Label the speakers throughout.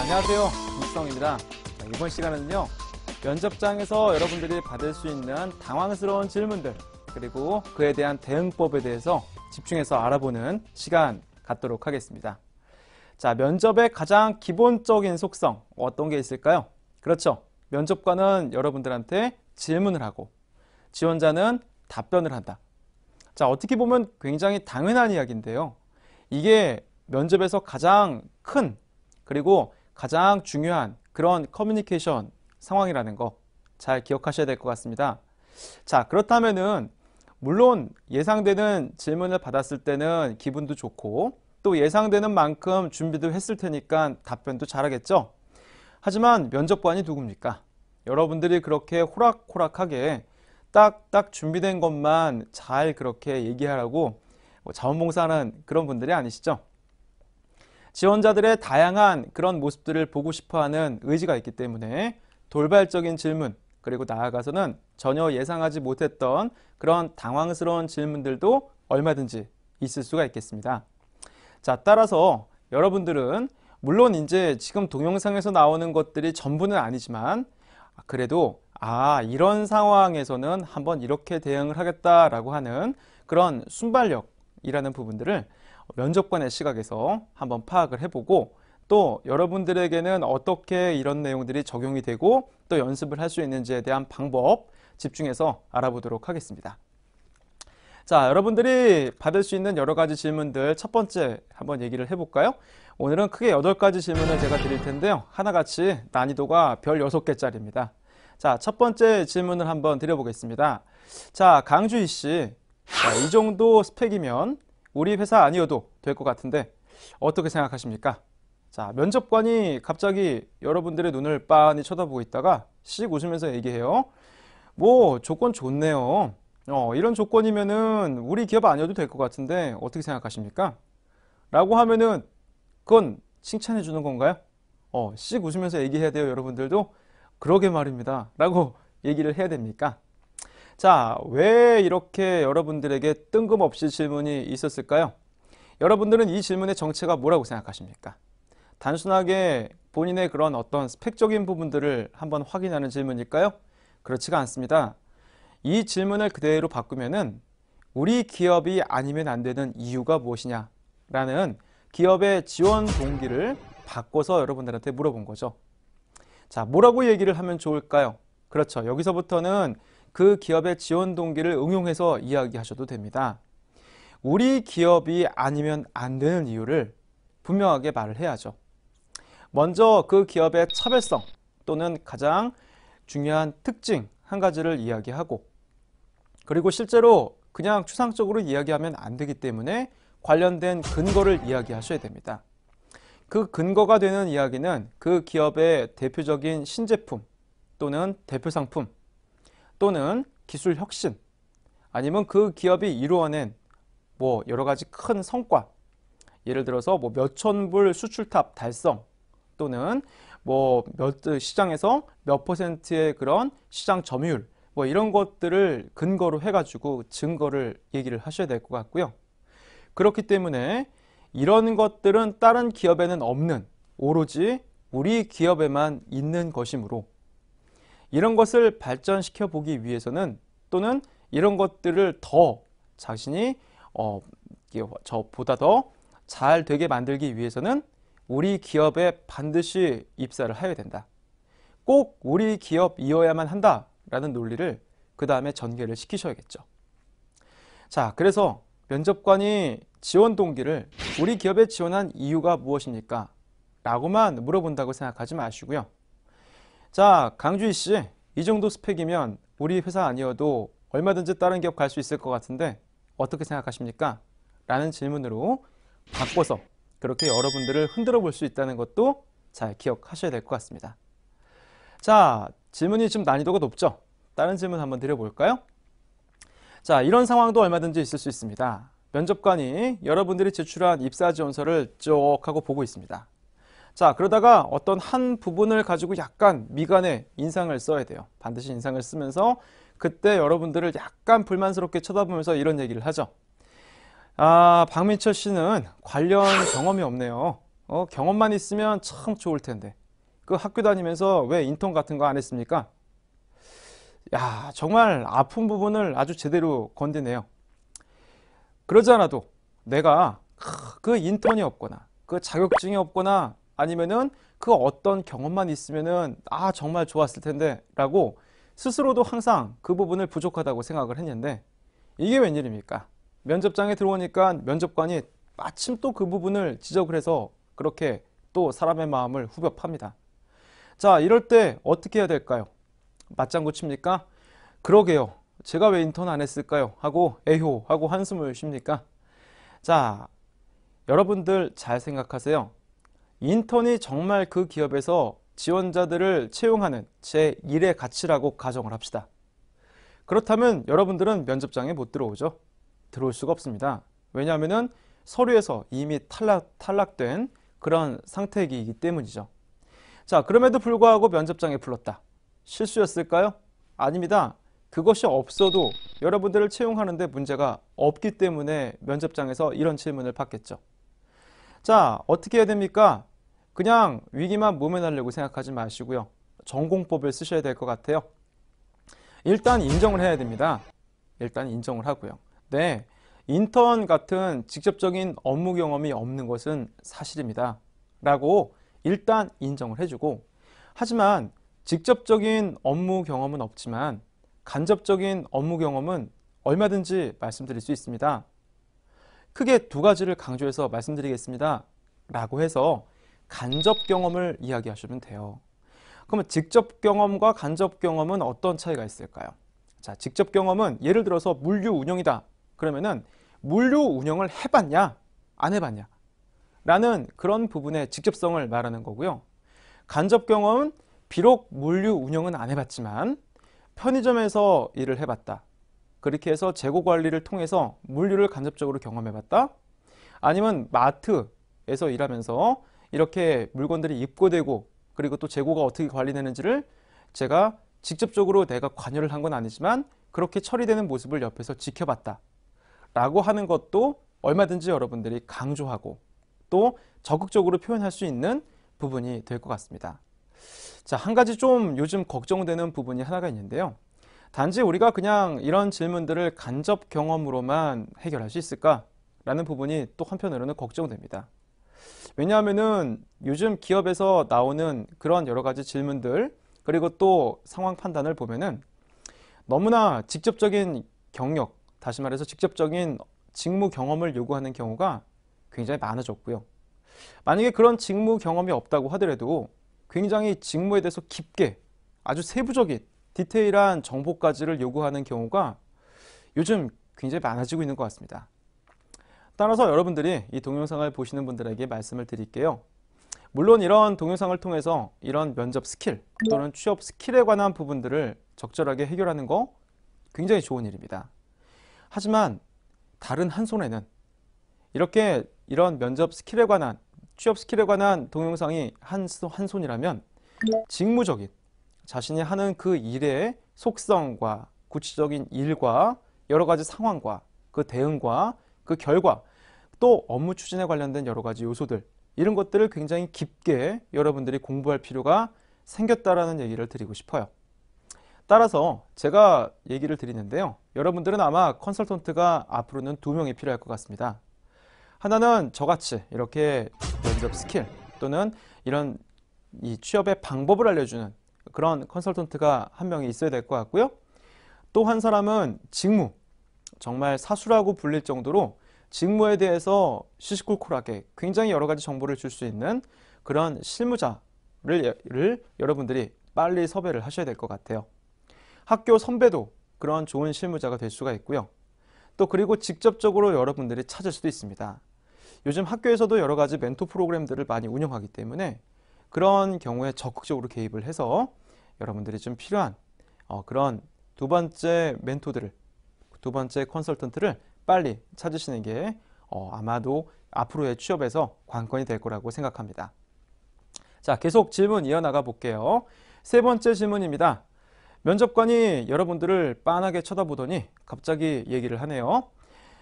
Speaker 1: 안녕하세요. 김성입니다. 이번 시간은요. 면접장에서 여러분들이 받을 수 있는 당황스러운 질문들 그리고 그에 대한 대응법에 대해서 집중해서 알아보는 시간 갖도록 하겠습니다. 자, 면접의 가장 기본적인 속성 어떤 게 있을까요? 그렇죠. 면접관은 여러분들한테 질문을 하고 지원자는 답변을 한다. 자, 어떻게 보면 굉장히 당연한 이야기인데요. 이게 면접에서 가장 큰 그리고 가장 중요한 그런 커뮤니케이션 상황이라는 거 잘 기억하셔야 될 것 같습니다. 자 그렇다면은 물론 예상되는 질문을 받았을 때는 기분도 좋고 또 예상되는 만큼 준비도 했을 테니까 답변도 잘하겠죠. 하지만 면접관이 누굽니까? 여러분들이 그렇게 호락호락하게 딱딱 준비된 것만 잘 그렇게 얘기하라고 뭐 자원봉사하는 그런 분들이 아니시죠? 지원자들의 다양한 그런 모습들을 보고 싶어하는 의지가 있기 때문에 돌발적인 질문 그리고 나아가서는 전혀 예상하지 못했던 그런 당황스러운 질문들도 얼마든지 있을 수가 있겠습니다. 자, 따라서 여러분들은 물론 이제 지금 동영상에서 나오는 것들이 전부는 아니지만 그래도 아 이런 상황에서는 한번 이렇게 대응을 하겠다라고 하는 그런 순발력이라는 부분들을 면접관의 시각에서 한번 파악을 해보고 또 여러분들에게는 어떻게 이런 내용들이 적용이 되고 또 연습을 할 수 있는지에 대한 방법 집중해서 알아보도록 하겠습니다. 자, 여러분들이 받을 수 있는 여러 가지 질문들 첫 번째 한번 얘기를 해볼까요? 오늘은 크게 8가지 질문을 제가 드릴 텐데요. 하나같이 난이도가 별 6개짜리입니다. 자, 첫 번째 질문을 한번 드려보겠습니다. 자, 강주희 씨, 자, 이 정도 스펙이면 우리 회사 아니어도 될 것 같은데 어떻게 생각하십니까? 자 면접관이 갑자기 여러분들의 눈을 빤히 쳐다보고 있다가 씩 웃으면서 얘기해요 뭐 조건 좋네요 어, 이런 조건이면은 우리 기업 아니어도 될 것 같은데 어떻게 생각하십니까? 라고 하면은 그건 칭찬해 주는 건가요? 어, 씩 웃으면서 얘기해야 돼요 여러분들도 그러게 말입니다 라고 얘기를 해야 됩니까? 자, 왜 이렇게 여러분들에게 뜬금없이 질문이 있었을까요? 여러분들은 이 질문의 정체가 뭐라고 생각하십니까? 단순하게 본인의 그런 어떤 스펙적인 부분들을 한번 확인하는 질문일까요? 그렇지가 않습니다. 이 질문을 그대로 바꾸면은 우리 기업이 아니면 안 되는 이유가 무엇이냐 라는 기업의 지원 동기를 바꿔서 여러분들한테 물어본 거죠. 자, 뭐라고 얘기를 하면 좋을까요? 그렇죠. 여기서부터는 그 기업의 지원 동기를 응용해서 이야기하셔도 됩니다. 우리 기업이 아니면 안 되는 이유를 분명하게 말을 해야죠. 먼저 그 기업의 차별성 또는 가장 중요한 특징 한 가지를 이야기하고 그리고 실제로 그냥 추상적으로 이야기하면 안 되기 때문에 관련된 근거를 이야기하셔야 됩니다. 그 근거가 되는 이야기는 그 기업의 대표적인 신제품 또는 대표 상품 또는 기술 혁신 아니면 그 기업이 이루어낸 뭐 여러 가지 큰 성과 예를 들어서 뭐 몇천 불 수출탑 달성 또는 뭐 몇 시장에서 몇 퍼센트의 그런 시장 점유율 뭐 이런 것들을 근거로 해가지고 증거를 얘기를 하셔야 될 것 같고요. 그렇기 때문에 이런 것들은 다른 기업에는 없는 오로지 우리 기업에만 있는 것이므로 이런 것을 발전시켜 보기 위해서는 또는 이런 것들을 더 자신이 어, 저보다 더 잘 되게 만들기 위해서는 우리 기업에 반드시 입사를 해야 된다. 꼭 우리 기업이어야만 한다라는 논리를 그 다음에 전개를 시키셔야겠죠. 자, 그래서 면접관이 지원 동기를 우리 기업에 지원한 이유가 무엇입니까? 라고만 물어본다고 생각하지 마시고요. 자 강주희 씨이 정도 스펙이면 우리 회사 아니어도 얼마든지 다른 기업 갈 수 있을 것 같은데 어떻게 생각하십니까? 라는 질문으로 바꿔서 그렇게 여러분들을 흔들어 볼 수 있다는 것도 잘 기억하셔야 될 것 같습니다. 자 질문이 좀 난이도가 높죠? 다른 질문 한번 드려볼까요? 자 이런 상황도 얼마든지 있을 수 있습니다. 면접관이 여러분들이 제출한 입사 지원서를 쭉 하고 보고 있습니다. 자 그러다가 어떤 한 부분을 가지고 약간 미간에 인상을 써야 돼요 반드시 인상을 쓰면서 그때 여러분들을 약간 불만스럽게 쳐다보면서 이런 얘기를 하죠 아 박민철 씨는 관련 경험이 없네요 어, 경험만 있으면 참 좋을 텐데 그 학교 다니면서 왜 인턴 같은 거 안 했습니까 야 정말 아픈 부분을 아주 제대로 건드네요 그러지 않아도 내가 그 인턴이 없거나 그 자격증이 없거나 아니면은 그 어떤 경험만 있으면은 아 정말 좋았을 텐데 라고 스스로도 항상 그 부분을 부족하다고 생각을 했는데 이게 웬일입니까 면접장에 들어오니까 면접관이 마침 또 그 부분을 지적을 해서 그렇게 또 사람의 마음을 후벼 팝니다 자 이럴 때 어떻게 해야 될까요 맞장구 칩니까 그러게요 제가 왜 인턴 안 했을까요 하고 에효 하고 한숨을 쉽니까 자 여러분들 잘 생각하세요 인턴이 정말 그 기업에서 지원자들을 채용하는 제1의 가치라고 가정을 합시다. 그렇다면 여러분들은 면접장에 못 들어오죠. 들어올 수가 없습니다. 왜냐하면 서류에서 이미 탈락, 탈락된 그런 상태이기 때문이죠. 자, 그럼에도 불구하고 면접장에 불렀다. 실수였을까요? 아닙니다. 그것이 없어도 여러분들을 채용하는데 문제가 없기 때문에 면접장에서 이런 질문을 받겠죠. 자, 어떻게 해야 됩니까? 그냥 위기만 모면하려고 생각하지 마시고요. 전공법을 쓰셔야 될 것 같아요. 일단 인정을 해야 됩니다. 일단 인정을 하고요. 네, 인턴 같은 직접적인 업무 경험이 없는 것은 사실입니다. 라고 일단 인정을 해주고 하지만 직접적인 업무 경험은 없지만 간접적인 업무 경험은 얼마든지 말씀드릴 수 있습니다. 크게 두 가지를 강조해서 말씀드리겠습니다. 라고 해서 간접 경험을 이야기하시면 돼요. 그러면 직접 경험과 간접 경험은 어떤 차이가 있을까요? 자, 직접 경험은 예를 들어서 물류 운영이다. 그러면은 물류 운영을 해봤냐? 안 해봤냐? 라는 그런 부분의 직접성을 말하는 거고요. 간접 경험은 비록 물류 운영은 안 해봤지만 편의점에서 일을 해봤다. 그렇게 해서 재고 관리를 통해서 물류를 간접적으로 경험해봤다. 아니면 마트에서 일하면서 이렇게 물건들이 입고되고 그리고 또 재고가 어떻게 관리되는지를 제가 직접적으로 내가 관여를 한 건 아니지만 그렇게 처리되는 모습을 옆에서 지켜봤다 라고 하는 것도 얼마든지 여러분들이 강조하고 또 적극적으로 표현할 수 있는 부분이 될 것 같습니다 자, 한 가지 좀 요즘 걱정되는 부분이 하나가 있는데요 단지 우리가 그냥 이런 질문들을 간접 경험으로만 해결할 수 있을까? 라는 부분이 또 한편으로는 걱정됩니다 왜냐하면은 요즘 기업에서 나오는 그런 여러 가지 질문들 그리고 또 상황 판단을 보면은 너무나 직접적인 경력 다시 말해서 직접적인 직무 경험을 요구하는 경우가 굉장히 많아졌고요 만약에 그런 직무 경험이 없다고 하더라도 굉장히 직무에 대해서 깊게 아주 세부적인 디테일한 정보까지를 요구하는 경우가 요즘 굉장히 많아지고 있는 것 같습니다 따라서 여러분들이 이 동영상을 보시는 분들에게 말씀을 드릴게요. 물론 이런 동영상을 통해서 이런 면접 스킬 또는 네. 취업 스킬에 관한 부분들을 적절하게 해결하는 거 굉장히 좋은 일입니다. 하지만 다른 한 손에는 이렇게 이런 면접 스킬에 관한 취업 스킬에 관한 동영상이 한, 한 손이라면 네. 직무적인 자신이 하는 그 일의 속성과 구체적인 일과 여러 가지 상황과 그 대응과 그 결과 또 업무 추진에 관련된 여러 가지 요소들 이런 것들을 굉장히 깊게 여러분들이 공부할 필요가 생겼다라는 얘기를 드리고 싶어요. 따라서 제가 얘기를 드리는데요. 여러분들은 아마 컨설턴트가 앞으로는 두 명이 필요할 것 같습니다. 하나는 저같이 이렇게 면접 스킬 또는 이런 이 취업의 방법을 알려주는 그런 컨설턴트가 한 명이 있어야 될 것 같고요. 또 한 사람은 직무, 정말 사수라고 불릴 정도로 직무에 대해서 시시콜콜하게 굉장히 여러 가지 정보를 줄 수 있는 그런 실무자를 여러분들이 빨리 섭외를 하셔야 될 것 같아요. 학교 선배도 그런 좋은 실무자가 될 수가 있고요. 또 그리고 직접적으로 여러분들이 찾을 수도 있습니다. 요즘 학교에서도 여러 가지 멘토 프로그램들을 많이 운영하기 때문에 그런 경우에 적극적으로 개입을 해서 여러분들이 좀 필요한 어, 그런 두 번째 멘토들을 두 번째 컨설턴트를 빨리 찾으시는 게 어, 아마도 앞으로의 취업에서 관건이 될 거라고 생각합니다. 자, 계속 질문 이어나가 볼게요. 세 번째 질문입니다. 면접관이 여러분들을 빤하게 쳐다보더니 갑자기 얘기를 하네요.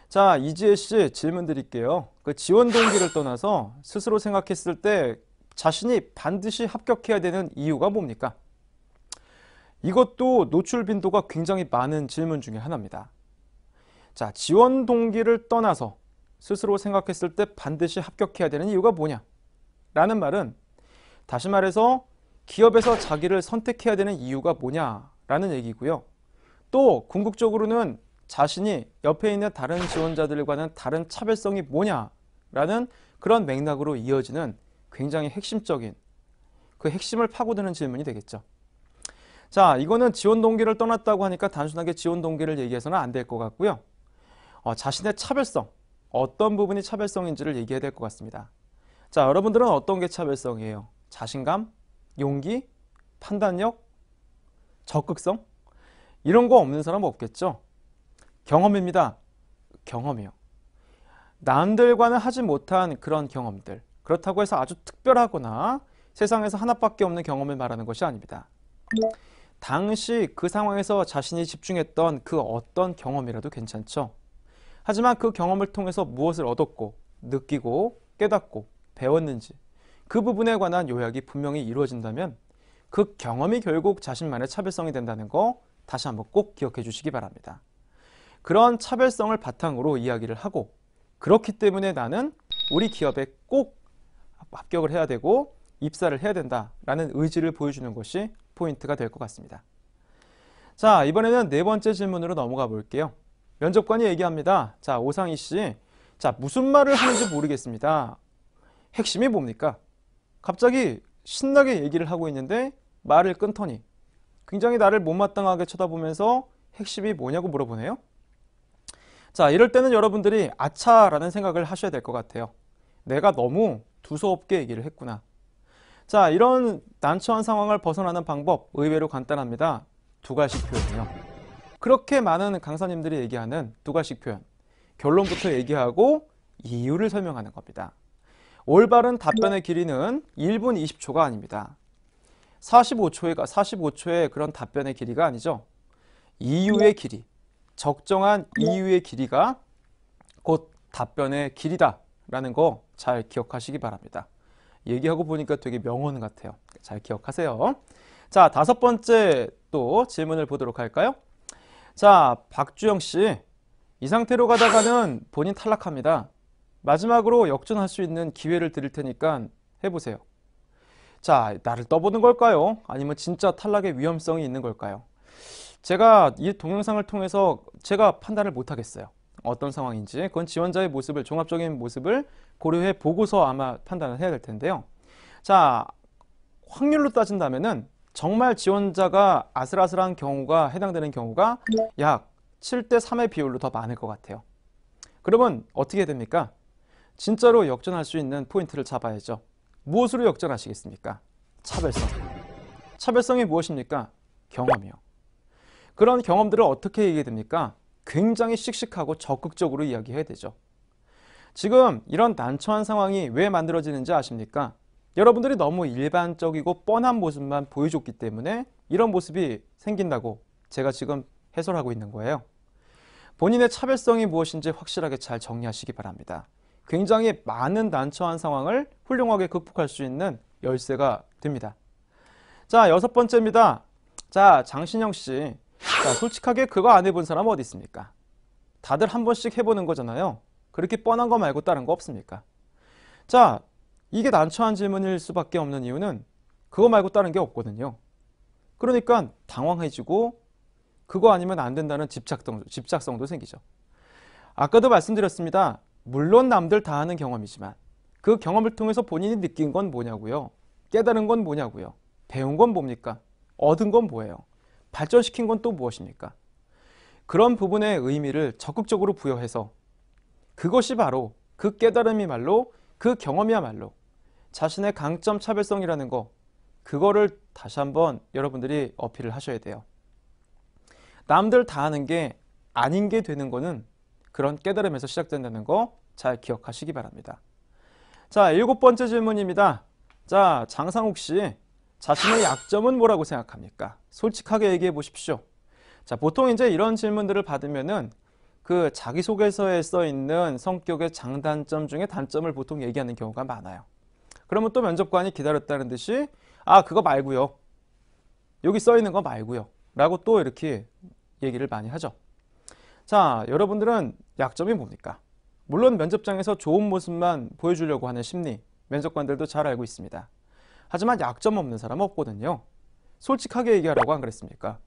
Speaker 1: 자, 이지혜 씨 질문 드릴게요. 그 지원 동기를 떠나서 스스로 생각했을 때 자신이 반드시 합격해야 되는 이유가 뭡니까? 이것도 노출 빈도가 굉장히 많은 질문 중에 하나입니다. 자, 지원 동기를 떠나서 스스로 생각했을 때 반드시 합격해야 되는 이유가 뭐냐? 라는 말은 다시 말해서 기업에서 자기를 선택해야 되는 이유가 뭐냐라는 얘기고요. 또 궁극적으로는 자신이 옆에 있는 다른 지원자들과는 다른 차별성이 뭐냐라는 그런 맥락으로 이어지는 굉장히 핵심적인 그 핵심을 파고드는 질문이 되겠죠. 자, 이거는 지원 동기를 떠났다고 하니까 단순하게 지원 동기를 얘기해서는 안 될 것 같고요. 어, 자신의 차별성, 어떤 부분이 차별성인지를 얘기해야 될 것 같습니다. 자, 여러분들은 어떤 게 차별성이에요? 자신감, 용기, 판단력, 적극성? 이런 거 없는 사람 없겠죠? 경험입니다. 경험이요. 남들과는 하지 못한 그런 경험들. 그렇다고 해서 아주 특별하거나 세상에서 하나밖에 없는 경험을 말하는 것이 아닙니다. 당시 그 상황에서 자신이 집중했던 그 어떤 경험이라도 괜찮죠? 하지만 그 경험을 통해서 무엇을 얻었고 느끼고 깨닫고 배웠는지 그 부분에 관한 요약이 분명히 이루어진다면 그 경험이 결국 자신만의 차별성이 된다는 거 다시 한번 꼭 기억해 주시기 바랍니다. 그런 차별성을 바탕으로 이야기를 하고 그렇기 때문에 나는 우리 기업에 꼭 합격을 해야 되고 입사를 해야 된다라는 의지를 보여주는 것이 포인트가 될 것 같습니다. 자, 이번에는 네 번째 질문으로 넘어가 볼게요. 면접관이 얘기합니다. 자, 오상희 씨. 자, 무슨 말을 하는지 모르겠습니다. 핵심이 뭡니까? 갑자기 신나게 얘기를 하고 있는데 말을 끊더니 굉장히 나를 못마땅하게 쳐다보면서 핵심이 뭐냐고 물어보네요. 자, 이럴 때는 여러분들이 아차라는 생각을 하셔야 될 것 같아요. 내가 너무 두서없게 얘기를 했구나. 자, 이런 난처한 상황을 벗어나는 방법 의외로 간단합니다. 두 가지 표현이요. 그렇게 많은 강사님들이 얘기하는 두 가지 표현 결론부터 얘기하고 이유를 설명하는 겁니다. 올바른 답변의 길이는 1분 20초가 아닙니다. 45초의, 45초의 그런 답변의 길이가 아니죠. 이유의 길이, 적정한 네. 이유의 길이가 곧 답변의 길이다 라는 거 잘 기억하시기 바랍니다. 얘기하고 보니까 되게 명언 같아요. 잘 기억하세요. 자, 다섯 번째 또 질문을 보도록 할까요? 자 박주영 씨이 상태로 가다가는 본인 탈락합니다 마지막으로 역전할 수 있는 기회를 드릴 테니까 해보세요 자 나를 떠보는 걸까요 아니면 진짜 탈락의 위험성이 있는 걸까요 제가 이 동영상을 통해서 제가 판단을 못하겠어요 어떤 상황인지 그건 지원자의 모습을 종합적인 모습을 고려해 보고서 아마 판단을 해야 될 텐데요 자 확률로 따진다면은 정말 지원자가 아슬아슬한 경우가 해당되는 경우가 약 7대 3의 비율로 더 많을 것 같아요. 그러면 어떻게 됩니까? 진짜로 역전할 수 있는 포인트를 잡아야죠. 무엇으로 역전하시겠습니까? 차별성. 차별성이 무엇입니까? 경험이요. 그런 경험들을 어떻게 얘기해 됩니까? 굉장히 씩씩하고 적극적으로 이야기해야 되죠. 지금 이런 난처한 상황이 왜 만들어지는지 아십니까? 여러분들이 너무 일반적이고 뻔한 모습만 보여줬기 때문에 이런 모습이 생긴다고 제가 지금 해설하고 있는 거예요. 본인의 차별성이 무엇인지 확실하게 잘 정리하시기 바랍니다. 굉장히 많은 난처한 상황을 훌륭하게 극복할 수 있는 열쇠가 됩니다. 자, 여섯 번째입니다. 자, 장신영 씨. 자, 솔직하게 그거 안 해본 사람 어디 있습니까? 다들 한 번씩 해보는 거잖아요. 그렇게 뻔한 거 말고 다른 거 없습니까? 자, 이게 난처한 질문일 수밖에 없는 이유는 그거 말고 다른 게 없거든요. 그러니까 당황해지고 그거 아니면 안 된다는 집착성, 집착성도 생기죠. 아까도 말씀드렸습니다. 물론 남들 다 하는 경험이지만 그 경험을 통해서 본인이 느낀 건 뭐냐고요. 깨달은 건 뭐냐고요. 배운 건 뭡니까? 얻은 건 뭐예요? 발전시킨 건 또 무엇입니까? 그런 부분의 의미를 적극적으로 부여해서 그것이 바로 그 깨달음이말로 그 경험이야말로 자신의 강점 차별성이라는 거 그거를 다시 한번 여러분들이 어필을 하셔야 돼요. 남들 다 하는 게 아닌 게 되는 거는 그런 깨달음에서 시작된다는 거 잘 기억하시기 바랍니다. 자, 일곱 번째 질문입니다. 자, 장상욱 씨, 자신의 약점은 뭐라고 생각합니까? 솔직하게 얘기해 보십시오. 자, 보통 이제 이런 질문들을 받으면은 그 자기소개서에 써 있는 성격의 장단점 중에 단점을 보통 얘기하는 경우가 많아요. 그러면 또 면접관이 기다렸다는 듯이 아 그거 말고요 여기 써 있는 거 말고요 라고 또 이렇게 얘기를 많이 하죠 자 여러분들은 약점이 뭡니까 물론 면접장에서 좋은 모습만 보여주려고 하는 심리 면접관들도 잘 알고 있습니다 하지만 약점 없는 사람 없거든요 솔직하게 얘기하라고 안 그랬습니까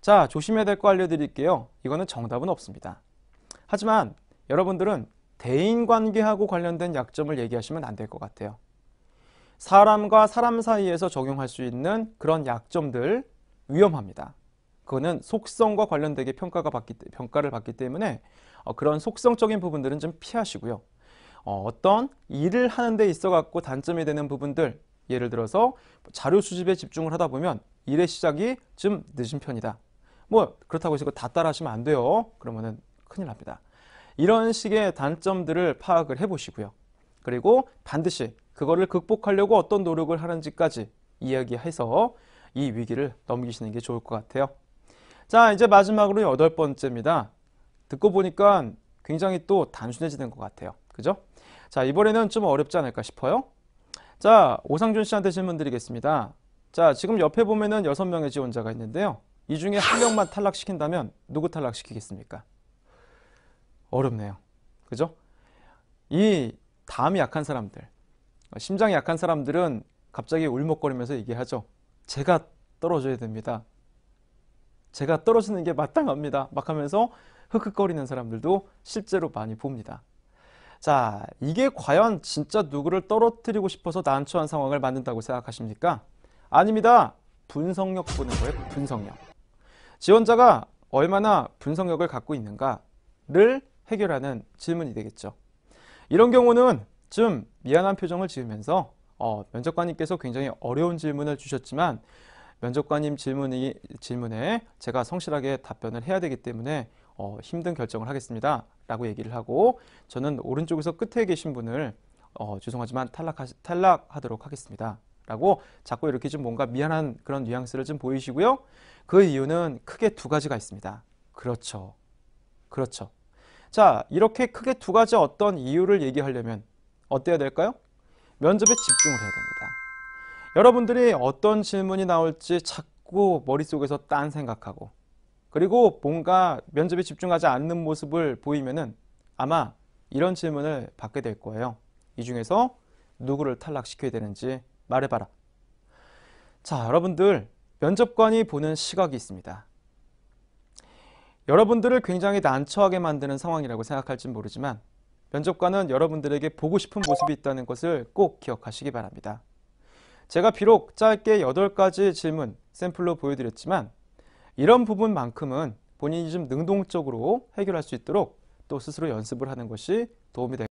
Speaker 1: 자 조심해야 될 거 알려드릴게요 이거는 정답은 없습니다 하지만 여러분들은 대인관계하고 관련된 약점을 얘기하시면 안 될 것 같아요 사람과 사람 사이에서 적용할 수 있는 그런 약점들 위험합니다. 그거는 속성과 관련되게 평가가 받기, 평가를 받기 때문에 어, 그런 속성적인 부분들은 좀 피하시고요. 어, 어떤 일을 하는 데 있어 갖고 단점이 되는 부분들 예를 들어서 자료 수집에 집중을 하다 보면 일의 시작이 좀 늦은 편이다. 뭐 그렇다고 해서 다 따라하시면 안 돼요. 그러면 큰일 납니다. 이런 식의 단점들을 파악을 해보시고요. 그리고 반드시 그거를 극복하려고 어떤 노력을 하는지까지 이야기해서 이 위기를 넘기시는 게 좋을 것 같아요. 자, 이제 마지막으로 여덟 번째입니다. 듣고 보니까 굉장히 또 단순해지는 것 같아요. 그죠? 자, 이번에는 좀 어렵지 않을까 싶어요. 자, 오상준 씨한테 질문 드리겠습니다. 자, 지금 옆에 보면은 여섯 명의 지원자가 있는데요. 이 중에 한 명만 탈락시킨다면 누구 탈락시키겠습니까? 어렵네요. 그죠? 이 다음이 약한 사람들, 심장이 약한 사람들은 갑자기 울먹거리면서 얘기하죠. 제가 떨어져야 됩니다. 제가 떨어지는 게 마땅합니다. 막 하면서 흑흑거리는 사람들도 실제로 많이 봅니다. 자, 이게 과연 진짜 누구를 떨어뜨리고 싶어서 난처한 상황을 만든다고 생각하십니까? 아닙니다. 분석력 보는 거예요. 분석력. 지원자가 얼마나 분석력을 갖고 있는가를 해결하는 질문이 되겠죠. 이런 경우는 좀 미안한 표정을 지으면서 어, 면접관님께서 굉장히 어려운 질문을 주셨지만 면접관님 질문이, 질문에 제가 성실하게 답변을 해야 되기 때문에 어, 힘든 결정을 하겠습니다 라고 얘기를 하고 저는 오른쪽에서 끝에 계신 분을 어, 죄송하지만 탈락하, 탈락하도록 하겠습니다 라고 자꾸 이렇게 좀 뭔가 미안한 그런 뉘앙스를 좀 보이시고요 그 이유는 크게 두 가지가 있습니다 그렇죠 그렇죠 자 이렇게 크게 두 가지 어떤 이유를 얘기하려면 어때야 될까요? 면접에 집중을 해야 됩니다. 여러분들이 어떤 질문이 나올지 자꾸 머릿속에서 딴 생각하고 그리고 뭔가 면접에 집중하지 않는 모습을 보이면은 아마 이런 질문을 받게 될 거예요. 이 중에서 누구를 탈락시켜야 되는지 말해봐라. 자, 여러분들 면접관이 보는 시각이 있습니다. 여러분들을 굉장히 난처하게 만드는 상황이라고 생각할진 모르지만 면접관은 여러분들에게 보고 싶은 모습이 있다는 것을 꼭 기억하시기 바랍니다. 제가 비록 짧게 8가지 질문 샘플로 보여드렸지만 이런 부분만큼은 본인이 좀 능동적으로 해결할 수 있도록 또 스스로 연습을 하는 것이 도움이 될